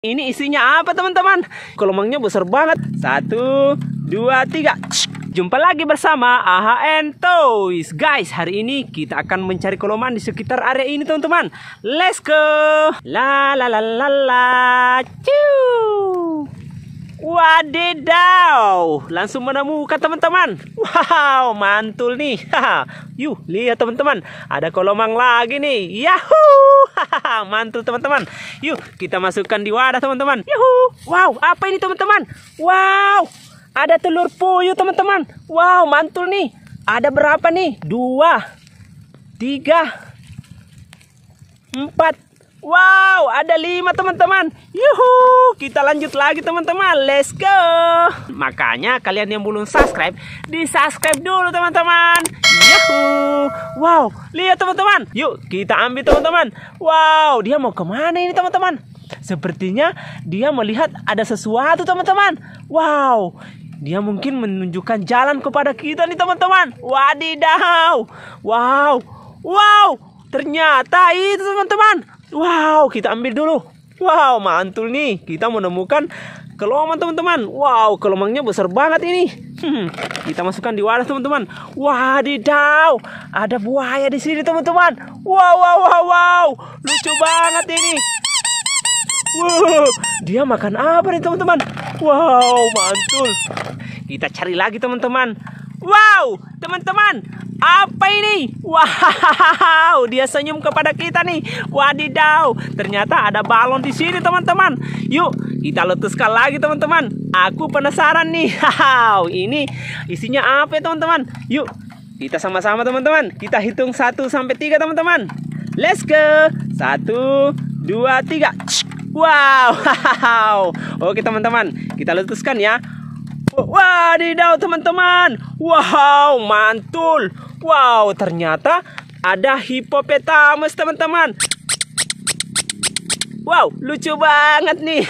Ini isinya apa teman-teman? Kolomangnya besar banget. Satu, dua, tiga. Jumpa lagi bersama AHN Toys. Guys, hari ini kita akan mencari koloman di sekitar area ini teman-teman. Let's go. La la la la la. Ciu. Wadidaw, langsung menemukan teman-teman. Wow, mantul nih. Yuh, lihat teman-teman, ada kolomang lagi nih. Yahoo, mantul teman-teman. Yuk, kita masukkan di wadah teman-teman. Yahoo, wow, apa ini teman-teman? Wow, ada telur puyuh teman-teman. Wow, mantul nih. Ada berapa nih? Dua, tiga, empat, Wow, ada lima teman-teman. Yuhu, kita lanjut lagi teman-teman. Let's go. Makanya kalian yang belum subscribe, di subscribe dulu teman-teman. Yuhu. Wow, lihat teman-teman. Yuk, kita ambil teman-teman. Wow, dia mau kemana ini teman-teman? Sepertinya dia melihat ada sesuatu teman-teman. Wow, dia mungkin menunjukkan jalan kepada kita nih teman-teman. Wadidaw. Wow. Wow. Ternyata itu teman-teman Wow, kita ambil dulu. Wow, mantul nih. Kita menemukan kelomang teman-teman. Wow, kelomangnya besar banget ini. Hmm, kita masukkan di wadah teman-teman. Wadidaw, ada buaya di sini teman-teman. Wow, wow, wow, wow. Lucu banget ini. Wow, dia makan apa nih teman-teman? Wow, mantul. Kita cari lagi teman-teman. Wow, teman-teman, apa ini? Wow, dia senyum kepada kita nih. Wadidaw, ternyata ada balon di sini teman-teman. Yuk, kita letuskan lagi teman-teman. Aku penasaran nih. Wow, ini isinya apa ya teman-teman? Yuk, kita sama-sama teman-teman. Kita hitung satu sampai tiga, teman-teman. Let's go. satu, dua, tiga. Wow. Oke teman-teman, kita letuskan ya. Wadidaw teman-teman. Wow, mantul. Wow, ternyata ada hipopotamus teman-teman. Wow, lucu banget nih.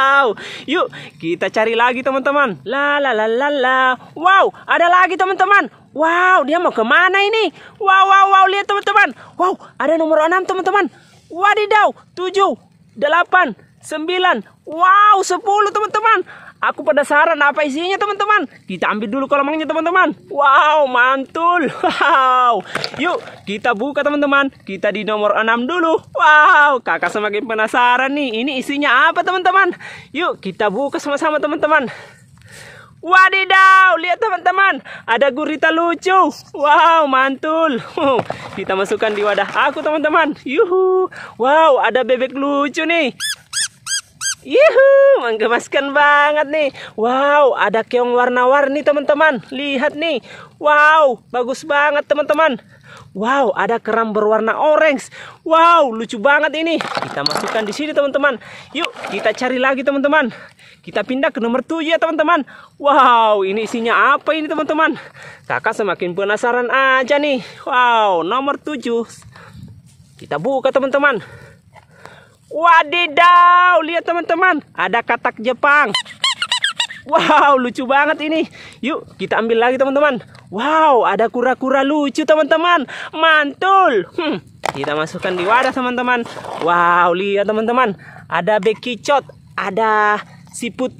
Yuk, kita cari lagi teman-teman. La la la la la. Wow, ada lagi teman-teman. Wow, dia mau kemana ini? Wow, wow, wow, lihat teman-teman. Wow, ada nomor 6 teman-teman. Wadidaw, 7, 8, 9. Wow, 10 teman-teman. Aku penasaran apa isinya teman-teman. Kita ambil dulu kolamnya teman-teman. Wow, mantul. Wow. Yuk, kita buka teman-teman. Kita di nomor 6 dulu. Wow, kakak semakin penasaran nih. Ini isinya apa teman-teman? Yuk, kita buka sama-sama teman-teman. Wadidaw, lihat teman-teman, ada gurita lucu. Wow, mantul. kita masukkan di wadah aku teman-teman. Yuhu. Wow, ada bebek lucu nih. Yuhu, menggemaskan banget nih. Wow, ada keong warna-warni teman-teman. Lihat nih. Wow, bagus banget teman-teman. Wow, ada keram berwarna orange. Wow, lucu banget ini. Kita masukkan di sini teman-teman. Yuk, kita cari lagi teman-teman. Kita pindah ke nomor 7 ya teman-teman. Wow, ini isinya apa ini teman-teman? Kakak semakin penasaran aja nih. Wow, nomor 7. Kita buka teman-teman. Wadidaw, lihat teman-teman, ada katak Jepang. Wow, lucu banget ini. Yuk, kita ambil lagi teman-teman. Wow, ada kura-kura lucu teman-teman. Mantul. Hmm, kita masukkan di wadah teman-teman. Wow, lihat teman-teman, ada bekicot, ada siput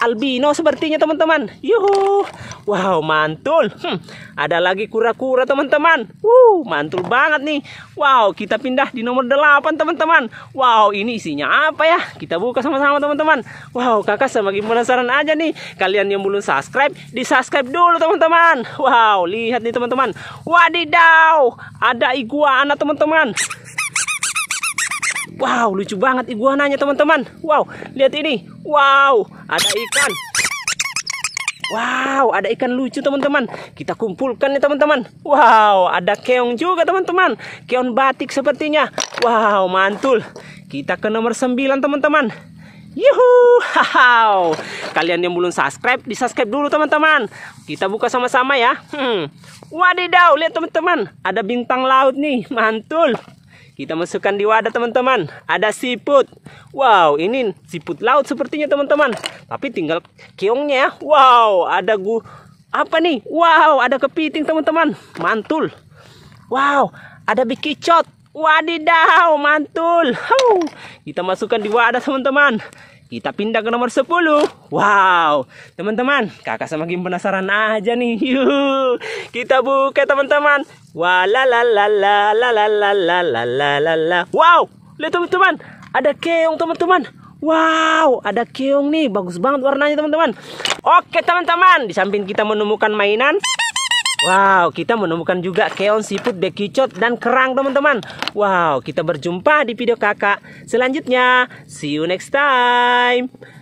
albino sepertinya teman-teman. Yuhu. Wow, mantul. Hmm, ada lagi kura-kura teman-teman. Wow, mantul banget nih. Wow, kita pindah di nomor 8 teman-teman. Wow, ini isinya apa ya? Kita buka sama-sama teman-teman. Wow, kakak semakin penasaran aja nih. Kalian yang belum subscribe, di-subscribe dulu teman-teman. Wow, lihat nih teman-teman. Wadidaw, ada iguana teman-teman. Wow, lucu banget iguananya teman-teman. Wow, lihat ini. Wow, ada ikan. Wow, ada ikan lucu teman-teman. Kita kumpulkan nih teman-teman. Wow, ada keong juga teman-teman. Keong batik sepertinya. Wow, mantul. Kita ke nomor 9 teman-teman. Yuhu, wow. Kalian yang belum subscribe, di subscribe dulu teman-teman. Kita buka sama-sama ya. Hmm. Wadidaw, lihat teman-teman. Ada bintang laut nih, mantul. Kita masukkan di wadah teman-teman. Ada siput. Wow, ini siput laut sepertinya teman-teman. Tapi tinggal keongnya ya. Wow, ada gu apa nih? Wow, ada kepiting teman-teman. Mantul. Wow, ada bikicot. Wadidaw, mantul. Hau. Kita masukkan di wadah teman-teman. Kita pindah ke nomor 10. Wow. Teman-teman, kakak semakin penasaran aja nih. Yuh. Kita buka teman-teman. Wah, la la la la la la la la la la la Wow, lihat teman-teman, ada keong teman-teman. Wow, ada keong nih, bagus banget warnanya teman-teman. Oke teman-teman, di samping kita menemukan mainan, wow, kita menemukan juga keong siput bekicot dan kerang teman-teman. Wow, kita berjumpa di video kakak selanjutnya. See you next time.